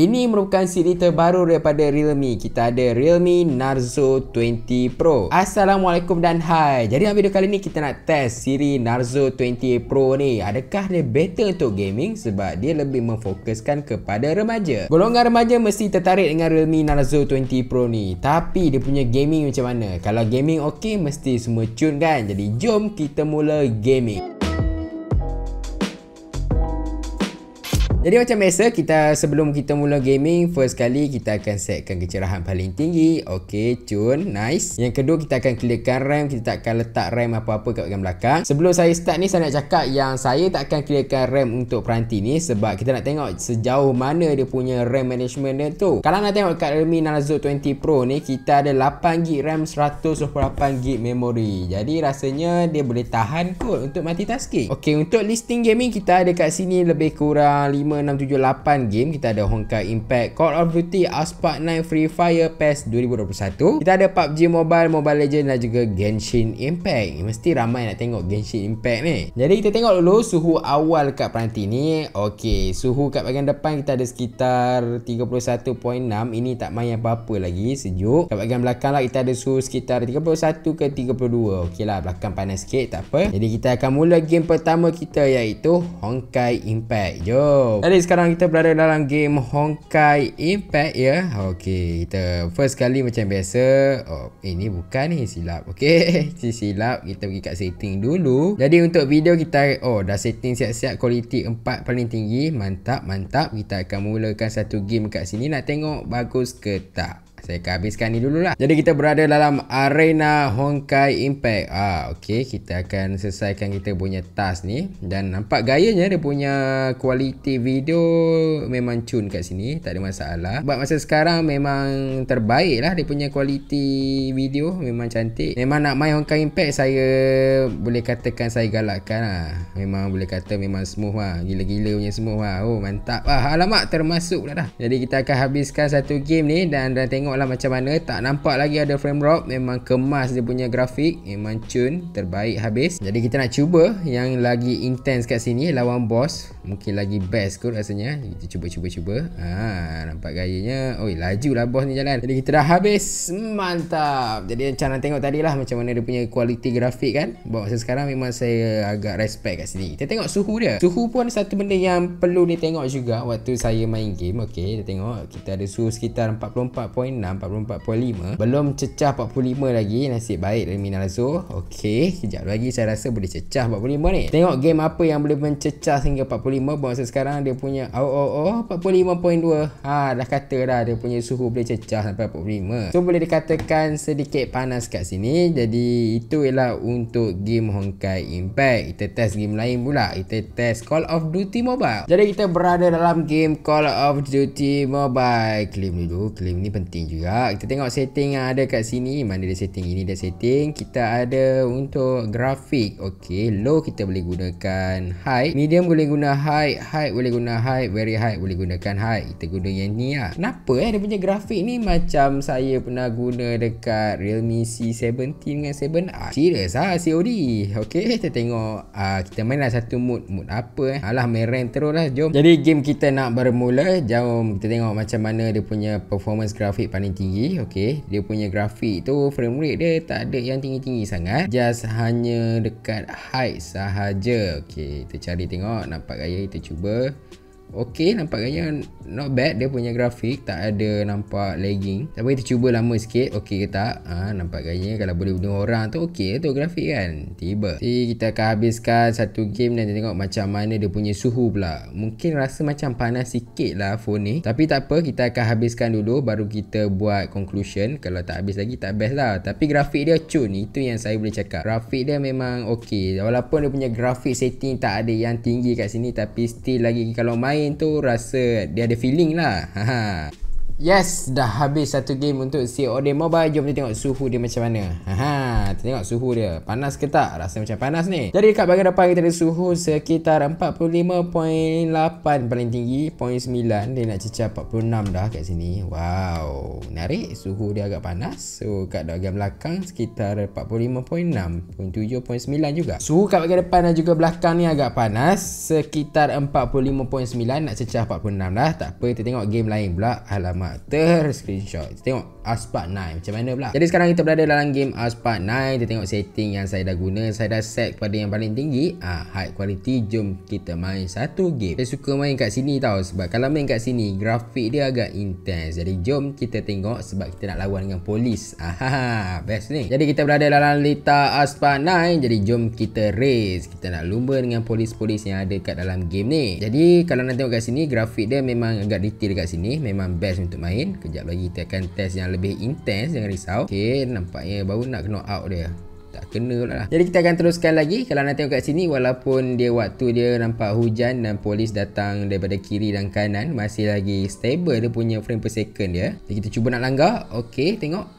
Ini merupakan siri terbaru daripada Realme. Kita ada Realme Narzo 20 Pro. Assalamualaikum dan hai. Jadi dalam video kali ni kita nak test siri Narzo 20 Pro ni. Adakah dia better untuk gaming sebab dia lebih memfokuskan kepada remaja? Golongan remaja mesti tertarik dengan Realme Narzo 20 Pro ni. Tapi dia punya gaming macam mana? Kalau gaming okey mesti semua tune kan? Jadi jom kita mula gaming. Jadi macam biasa kita sebelum kita mula gaming First kali kita akan setkan kecerahan paling tinggi Okay cun nice Yang kedua kita akan clearkan RAM Kita tak akan letak RAM apa-apa kat bagian belakang Sebelum saya start ni saya nak cakap yang saya tak akan clearkan RAM untuk peranti ni Sebab kita nak tengok sejauh mana dia punya RAM management dia tu Kalau nak tengok kat Realme Narzo 20 Pro ni Kita ada 8GB RAM 128GB memory Jadi rasanya dia boleh tahan kot untuk multitasking Okay untuk listing gaming kita ada kat sini lebih kurang 5 5678 game Kita ada Honkai Impact Call of Duty Aspart 9 Free Fire PES 2021 Kita ada PUBG Mobile Mobile Legend Dan juga Genshin Impact Mesti ramai nak tengok Genshin Impact ni Jadi kita tengok dulu Suhu awal kat peranti ni Okay Suhu kat bagian depan Kita ada sekitar 31.6 Ini tak main apa-apa lagi Sejuk Kat bagian belakang lah Kita ada suhu sekitar 31 ke 32 Okay lah Belakang panas sikit Tak apa Jadi kita akan mula game pertama kita Iaitu Honkai Impact Jom jadi sekarang kita berada dalam game Honkai Impact ya. Okey, kita first kali macam biasa. Oh, ini eh, bukan ni silap. Okey, silap. Kita pergi kat setting dulu. Jadi untuk video kita oh dah setting siap-siap kualiti 4 paling tinggi. Mantap, mantap. Kita akan mulakan satu game kat sini nak tengok bagus ke tak. Saya akan habiskan ni dululah Jadi kita berada dalam arena Honkai Impact Ah, Okay kita akan selesaikan kita punya task ni Dan nampak gayanya dia punya kualiti video memang cun kat sini Tak ada masalah Sebab masa sekarang memang terbaik lah dia punya kualiti video Memang cantik Memang nak main Honkai Impact saya boleh katakan saya galakkan lah Memang boleh kata memang smooth lah Gila-gila punya smooth lah Oh mantap lah Alamak termasuk lah dah Jadi kita akan habiskan satu game ni dan, dan tengok lah macam mana Tak nampak lagi ada frame drop Memang kemas dia punya grafik Memang cun Terbaik habis Jadi kita nak cuba Yang lagi intense kat sini Lawan boss Mungkin lagi best kot rasanya Kita cuba-cuba-cuba Haa Nampak gayanya Oi lah boss ni jalan Jadi kita dah habis Mantap Jadi macam nak tengok tadi lah Macam mana dia punya kualiti grafik kan Buat masa sekarang memang saya agak respect kat sini Kita tengok suhu dia Suhu pun satu benda yang perlu ni tengok juga Waktu saya main game Okay kita tengok Kita ada suhu sekitar 44.6 46 44.5 belum cecah 45 lagi nasib baik dari Minal Zoo okey kejap lagi saya rasa boleh cecah 45 ni tengok game apa yang boleh mencecah sehingga 45 buat masa sekarang dia punya oh oh oh 45.2 ha dah kata dah dia punya suhu boleh cecah sampai 45 so boleh dikatakan sedikit panas kat sini jadi itu ialah untuk game Honkai Impact kita test game lain pula kita test Call of Duty Mobile jadi kita berada dalam game Call of Duty Mobile claim dulu claim ni penting juga Kita tengok setting yang ada kat sini Mana dia setting Ini dia setting Kita ada untuk grafik Okay Low kita boleh gunakan High Medium boleh guna high High boleh guna high Very high boleh gunakan high Kita guna yang ni lah Kenapa eh Dia punya grafik ni Macam saya pernah guna Dekat Realme C17 dengan 7R Serius lah COD Okay Kita tengok uh, Kita main lah satu mood Mood apa eh Alah main terus lah Jom Jadi game kita nak bermula Jom kita tengok macam mana Dia punya performance grafik paling tinggi okey dia punya grafik tu frame rate dia tak ada yang tinggi-tinggi sangat just hanya dekat height sahaja okey kita cari tengok nampak gaya kita cuba Okay nampaknya not bad dia punya grafik tak ada nampak lagging Tapi kita cuba lama sikit okey ke tak ha, Nampak gayanya kalau boleh bunuh orang tu okey lah tu grafik kan Tiba Jadi kita akan habiskan satu game dan tengok macam mana dia punya suhu pula Mungkin rasa macam panas sikit lah phone ni Tapi tak apa kita akan habiskan dulu baru kita buat conclusion Kalau tak habis lagi tak best lah Tapi grafik dia cun itu yang saya boleh cakap Grafik dia memang okey. Walaupun dia punya grafik setting tak ada yang tinggi kat sini Tapi still lagi kalau main main tu rasa dia ada feeling lah. Haha. Ha. Yes, dah habis satu game untuk COD Mobile. Jom kita tengok suhu dia macam mana. Haha, kita tengok suhu dia. Panas ke tak? Rasa macam panas ni. Jadi dekat bahagian depan kita ada suhu sekitar 45.8 paling tinggi. 0.9. Dia nak cecah 46 dah kat sini. Wow, menarik. Suhu dia agak panas. So, kat bahagian belakang sekitar 45.6. 0.7.9 juga. Suhu kat bahagian depan dan juga belakang ni agak panas. Sekitar 45.9 nak cecah 46 dah. Tak apa, kita tengok game lain pula. Alamak ter screenshot. Tengok Aspart 9 macam mana pula. Jadi sekarang kita berada dalam game Aspart 9. Kita tengok setting yang saya dah guna. Saya dah set kepada yang paling tinggi, ah ha, high quality. Jom kita main satu game. Saya suka main kat sini tau sebab kalau main kat sini grafik dia agak intense. Jadi jom kita tengok sebab kita nak lawan dengan polis. Ah best ni. Jadi kita berada dalam lita Aspart 9. Jadi jom kita race. Kita nak lumba dengan polis-polis yang ada kat dalam game ni. Jadi kalau nak tengok kat sini grafik dia memang agak detail kat sini, memang best untuk main Kejap lagi kita akan test yang lebih intens Jangan risau Okay nampaknya baru nak knock out dia tak kena pula lah Jadi kita akan teruskan lagi Kalau anda tengok kat sini Walaupun dia waktu dia nampak hujan Dan polis datang daripada kiri dan kanan Masih lagi stable dia punya frame per second dia Jadi kita cuba nak langgar Okay tengok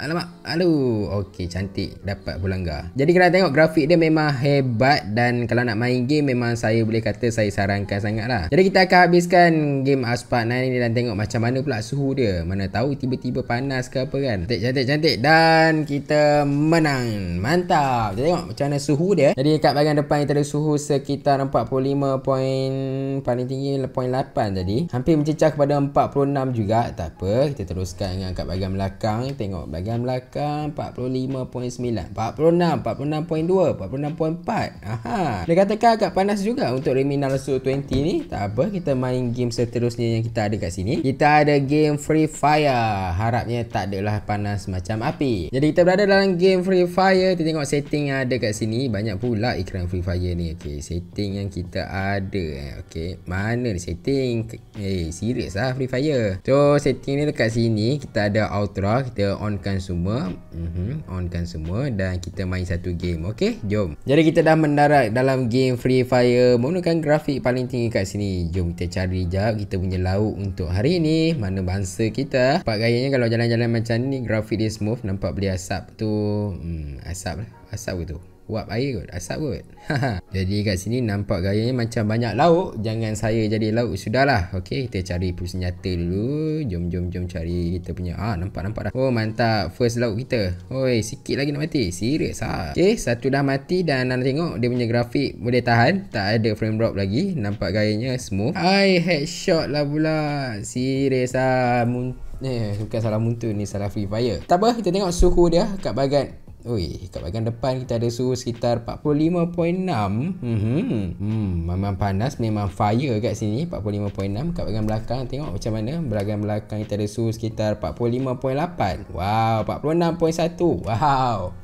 Alamak, aduh. Okey, cantik. Dapat bulangga. Jadi kalau tengok grafik dia memang hebat dan kalau nak main game memang saya boleh kata saya sarankan sangat lah. Jadi kita akan habiskan game Aspart 9 ini dan tengok macam mana pula suhu dia. Mana tahu tiba-tiba panas ke apa kan. Cantik, cantik, cantik. Dan kita menang. Mantap. Kita tengok macam mana suhu dia. Jadi kat bahagian depan kita ada suhu sekitar 45 poin paling tinggi 0.8 jadi hampir mencecah kepada 46 juga. Tak apa, kita teruskan dengan kat bahagian belakang. Tengok bahagian dengan belakang 45.9 46 46.2 Aha. Dia katakan agak panas juga Untuk Remina Lesu 20 ni Tak apa Kita main game seterusnya Yang kita ada kat sini Kita ada game Free Fire Harapnya tak adalah panas macam api Jadi kita berada dalam game Free Fire Kita tengok setting yang ada kat sini Banyak pula ikran Free Fire ni Okay Setting yang kita ada eh. Okay Mana ni setting Eh hey, serius lah Free Fire So setting ni dekat sini Kita ada Ultra Kita onkan onkan semua mm-hmm. onkan semua dan kita main satu game okey jom jadi kita dah mendarat dalam game Free Fire menggunakan grafik paling tinggi kat sini jom kita cari jap kita punya lauk untuk hari ini mana bangsa kita nampak gayanya kalau jalan-jalan macam ni grafik dia smooth nampak beli asap tu hmm, asap lah asap ke tu uap air kot asap kot jadi kat sini nampak gayanya macam banyak lauk jangan saya jadi lauk sudahlah okey kita cari senjata dulu jom jom jom cari kita punya ah nampak nampak dah oh mantap first lauk kita oi sikit lagi nak mati serius ah okey satu dah mati dan anda tengok dia punya grafik boleh tahan tak ada frame drop lagi nampak gayanya smooth ai headshot lah pula serius ah Eh, bukan salah muntun ni salah free fire Tak apa kita tengok suhu dia kat bagian Ui, kat bahagian depan kita ada suhu sekitar 45.6. Hmm, hmm, memang panas, memang fire kat sini 45.6. Kat bahagian belakang tengok macam mana? Bahagian belakang kita ada suhu sekitar 45.8. Wow, 46.1. Wow.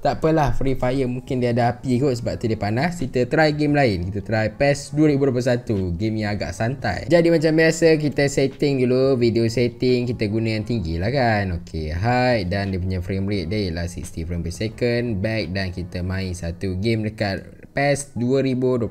Tak apalah Free Fire mungkin dia ada api kot sebab tu dia panas. Kita try game lain. Kita try PES 2021. Game yang agak santai. Jadi macam biasa kita setting dulu video setting kita guna yang tinggi lah kan. okay high dan dia punya frame rate dia ialah 60 frame per second. Back dan kita main satu game dekat PES 2021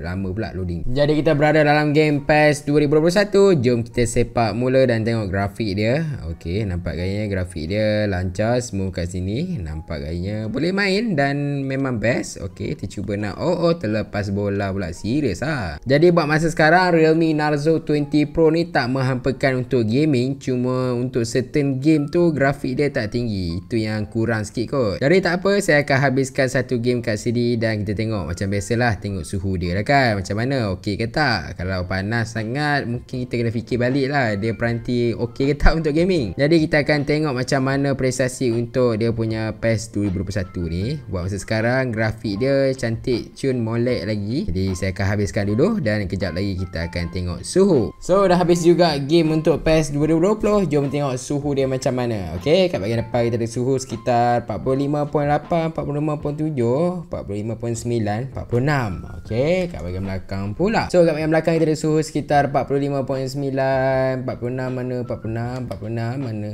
Lama pula loading Jadi kita berada dalam game PES 2021 Jom kita sepak mula dan tengok grafik dia Okey, nampak gayanya grafik dia lancar semua kat sini Nampak gayanya boleh main dan memang best Okey, kita cuba nak Oh, oh terlepas bola pula Serius ha Jadi buat masa sekarang Realme Narzo 20 Pro ni tak menghampakan untuk gaming Cuma untuk certain game tu grafik dia tak tinggi Itu yang kurang sikit kot Jadi tak apa, saya akan habiskan satu game kat sini Dan kita tengok tengok macam biasalah tengok suhu dia lah kan macam mana okey ke tak kalau panas sangat mungkin kita kena fikir balik lah dia peranti okey ke tak untuk gaming jadi kita akan tengok macam mana prestasi untuk dia punya PES 2021 ni buat masa sekarang grafik dia cantik cun molek lagi jadi saya akan habiskan dulu dan kejap lagi kita akan tengok suhu so dah habis juga game untuk PES 2020 jom tengok suhu dia macam mana okey kat bahagian depan kita ada suhu sekitar 45.8 45.7 45.9 49.46 okay. kat bahagian belakang pula So kat bahagian belakang kita ada suhu sekitar 45.9 46 mana 46 46 mana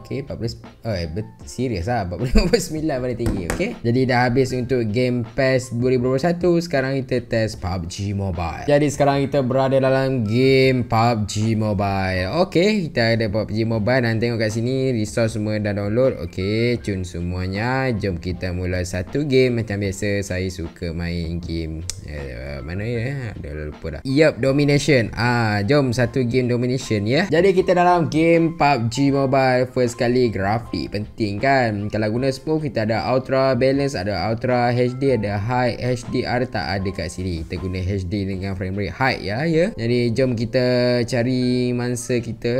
Okay, 40 Eh, oh, serius lah 45.9 paling tinggi okay? Jadi dah habis untuk Game Pass 2021 Sekarang kita test PUBG Mobile Jadi sekarang kita berada dalam game PUBG Mobile Okay, kita ada PUBG Mobile Dan tengok kat sini Resource semua dah download okay? tune semuanya Jom kita mula satu game Macam biasa saya suka suka main game uh, mana ya dah eh, lupa dah yep domination ah jom satu game domination ya jadi kita dalam game PUBG Mobile first kali grafik penting kan kalau guna spook kita ada ultra balance ada ultra HD ada high HDR tak ada kat sini kita guna HD dengan frame rate high ya ya jadi jom kita cari mangsa kita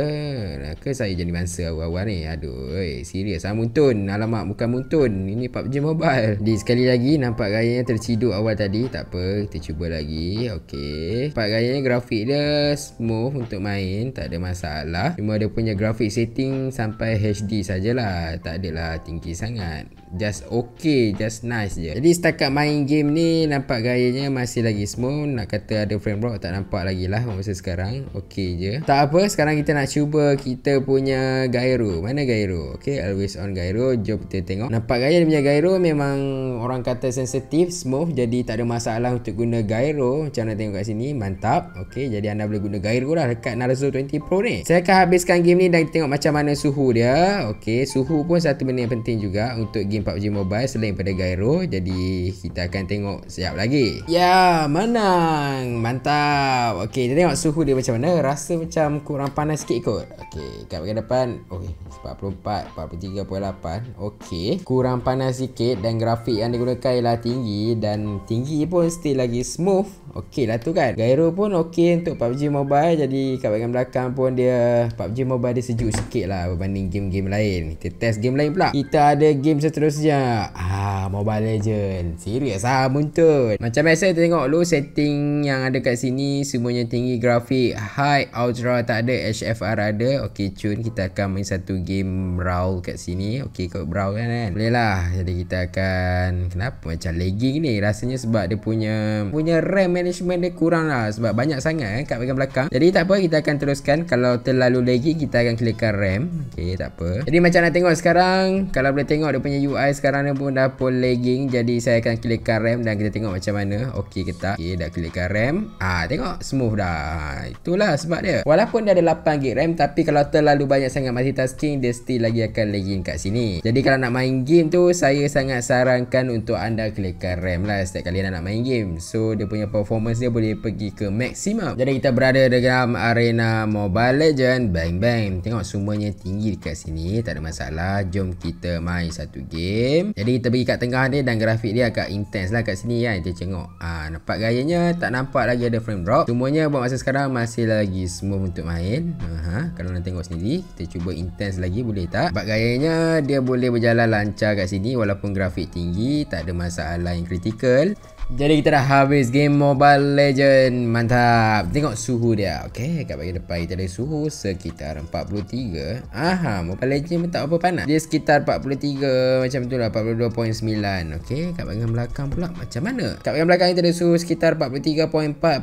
ke saya jadi mangsa awal-awal ni aduh serius ah muntun alamak bukan muntun ini PUBG Mobile di sekali lagi nampak gayanya tercium tidur awal tadi Tak apa Kita cuba lagi Okay Part gayanya grafik dia Smooth untuk main Tak ada masalah Cuma dia punya grafik setting Sampai HD sajalah Tak adalah tinggi sangat just okay just nice je jadi setakat main game ni nampak gayanya masih lagi smooth nak kata ada frame drop tak nampak lagi lah masa sekarang okay je tak apa sekarang kita nak cuba kita punya gyro mana gyro okay always on gyro jom kita tengok nampak gaya dia punya gyro memang orang kata sensitif smooth jadi tak ada masalah untuk guna gyro macam mana tengok kat sini mantap okay jadi anda boleh guna gyro lah dekat narzo 20 pro ni saya akan habiskan game ni dan tengok macam mana suhu dia okay suhu pun satu benda yang penting juga untuk game PUBG Mobile selain pada Gyro jadi kita akan tengok siap lagi. Ya, menang. Mantap. Okay, kita tengok suhu dia macam mana. Rasa macam kurang panas sikit kot. Okey, kat bahagian depan. Okay, 44, 43.8. Okey, kurang panas sikit dan grafik yang digunakan ialah tinggi dan tinggi pun still lagi smooth. Okey lah tu kan Gyro pun okey untuk PUBG Mobile Jadi kat bagian belakang pun dia PUBG Mobile dia sejuk sikit lah Berbanding game-game lain Kita test game lain pula Kita ada game seterusnya Ah Mobile Legend Serius lah muntun Macam biasa kita tengok dulu setting yang ada kat sini Semuanya tinggi grafik High Ultra tak ada HFR ada Okey cun kita akan main satu game Brawl kat sini Okey kau Brawl kan kan Boleh lah Jadi kita akan Kenapa macam lagging ni Rasanya sebab dia punya Punya RAM management dia kurang lah Sebab banyak sangat eh kat bagian belakang Jadi tak apa kita akan teruskan Kalau terlalu lagi kita akan klikkan RAM Okay tak apa Jadi macam nak tengok sekarang Kalau boleh tengok dia punya UI sekarang ni pun dah pun lagging Jadi saya akan klikkan RAM dan kita tengok macam mana Okay ke tak Okay dah klikkan RAM Ah tengok smooth dah Itulah sebab dia Walaupun dia ada 8GB RAM Tapi kalau terlalu banyak sangat multitasking Dia still lagi akan lagging kat sini Jadi kalau nak main game tu Saya sangat sarankan untuk anda klikkan RAM lah Setiap kali anda nak main game So dia punya performance performance dia boleh pergi ke maksimum jadi kita berada dalam arena mobile legend bang bang tengok semuanya tinggi dekat sini tak ada masalah jom kita main satu game jadi kita pergi kat tengah ni dan grafik dia agak intense lah kat sini kan kita tengok ah nampak gayanya tak nampak lagi ada frame drop semuanya buat masa sekarang masih lagi smooth untuk main aha kalau nak tengok sendiri kita cuba intense lagi boleh tak Nampak gayanya dia boleh berjalan lancar kat sini walaupun grafik tinggi tak ada masalah yang critical jadi kita dah habis game Mobile Legend. Mantap. Tengok suhu dia. Okey, kat bagi depan kita ada suhu sekitar 43. Aha, Mobile Legend pun tak apa panas. Dia sekitar 43 macam tu lah 42.9. Okey, kat bagi belakang pula macam mana? Kat bagi belakang kita ada suhu sekitar 43.4,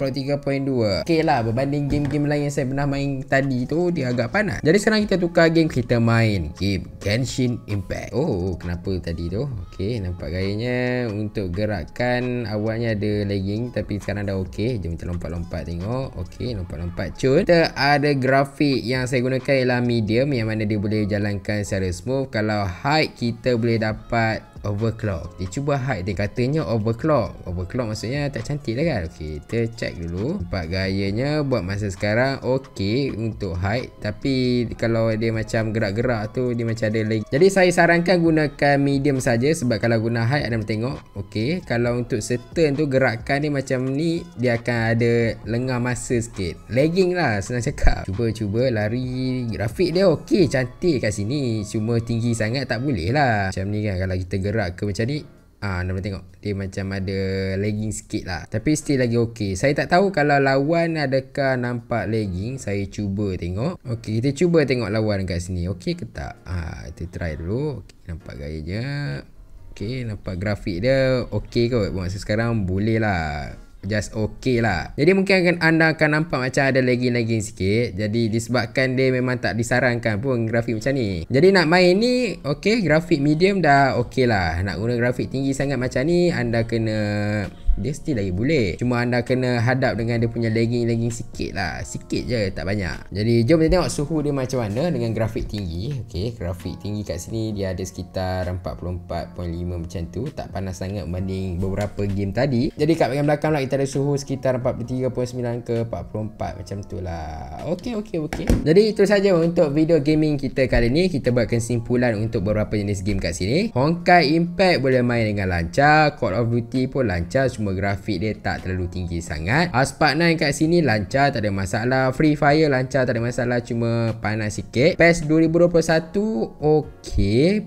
43.2. Okay lah berbanding game-game lain yang saya pernah main tadi tu dia agak panas. Jadi sekarang kita tukar game kita main game Genshin Impact. Oh, kenapa tadi tu? Okey, nampak gayanya untuk gerakkan awalnya ada lagging tapi sekarang dah okey. Jom kita lompat-lompat tengok. Okey, lompat-lompat cun. Kita ada grafik yang saya gunakan ialah medium yang mana dia boleh jalankan secara smooth. Kalau height kita boleh dapat overclock Dia cuba hide dia katanya overclock Overclock maksudnya tak cantik lah kan Okay kita check dulu Sebab gayanya buat masa sekarang Okay untuk hide Tapi kalau dia macam gerak-gerak tu Dia macam ada lagi Jadi saya sarankan gunakan medium saja Sebab kalau guna hide anda tengok Okay kalau untuk certain tu gerakan ni macam ni Dia akan ada lengah masa sikit Lagging lah senang cakap Cuba-cuba lari Grafik dia okay cantik kat sini Cuma tinggi sangat tak boleh lah Macam ni kan kalau kita gerak gerak ke macam ni Ah, ha, nampak tengok Dia macam ada lagging sikit lah Tapi still lagi okey. Saya tak tahu kalau lawan adakah nampak lagging Saya cuba tengok Okey, kita cuba tengok lawan kat sini Okey ke tak? Ah, ha, kita try dulu okay, Nampak gayanya Okey, nampak grafik dia Okey kot Maksud sekarang boleh lah just okay lah Jadi mungkin anda akan nampak macam ada lagging-lagging sikit Jadi disebabkan dia memang tak disarankan pun grafik macam ni Jadi nak main ni okay grafik medium dah okay lah Nak guna grafik tinggi sangat macam ni anda kena dia still lagi boleh cuma anda kena hadap dengan dia punya lagging-lagging sikit lah sikit je tak banyak jadi jom kita tengok suhu dia macam mana dengan grafik tinggi okay? grafik tinggi kat sini dia ada sekitar 44.5 macam tu tak panas sangat banding beberapa game tadi jadi kat bagian belakang lah kita ada suhu sekitar 43.9 ke 44 macam tu lah Okay okay okay. jadi itu saja untuk video gaming kita kali ni kita buat kesimpulan untuk beberapa jenis game kat sini Honkai Impact boleh main dengan lancar Call of Duty pun lancar semua grafik dia tak terlalu tinggi sangat Aspart ah, 9 kat sini lancar tak ada masalah Free Fire lancar tak ada masalah cuma panas sikit PES 2021 ok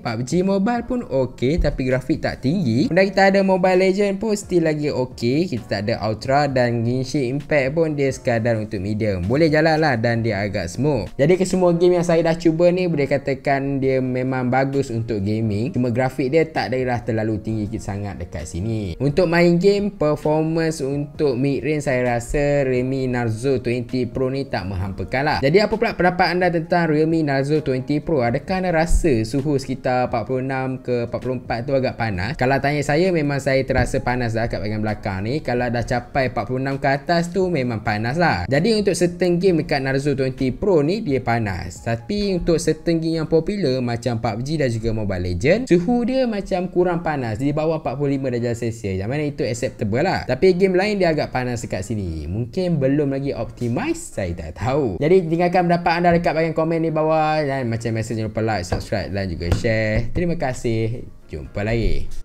PUBG Mobile pun ok tapi grafik tak tinggi Benda kita ada Mobile Legend pun still lagi ok Kita tak ada Ultra dan Genshin Impact pun dia sekadar untuk medium Boleh jalan lah dan dia agak smooth Jadi kesemua game yang saya dah cuba ni boleh katakan dia memang bagus untuk gaming Cuma grafik dia tak adalah terlalu tinggi sangat dekat sini Untuk main game team performance untuk mid range saya rasa Realme Narzo 20 Pro ni tak menghampakan lah jadi apa pula pendapat anda tentang Realme Narzo 20 Pro adakah anda rasa suhu sekitar 46 ke 44 tu agak panas kalau tanya saya memang saya terasa panas dah kat bagian belakang ni kalau dah capai 46 ke atas tu memang panas lah jadi untuk certain game dekat Narzo 20 Pro ni dia panas tapi untuk certain game yang popular macam PUBG dan juga Mobile Legend suhu dia macam kurang panas di bawah 45 darjah Celsius yang mana itu except acceptable lah Tapi game lain dia agak panas dekat sini Mungkin belum lagi optimize Saya tak tahu Jadi tinggalkan pendapat anda dekat bahagian komen di bawah Dan macam biasa jangan lupa like, subscribe dan juga share Terima kasih Jumpa lagi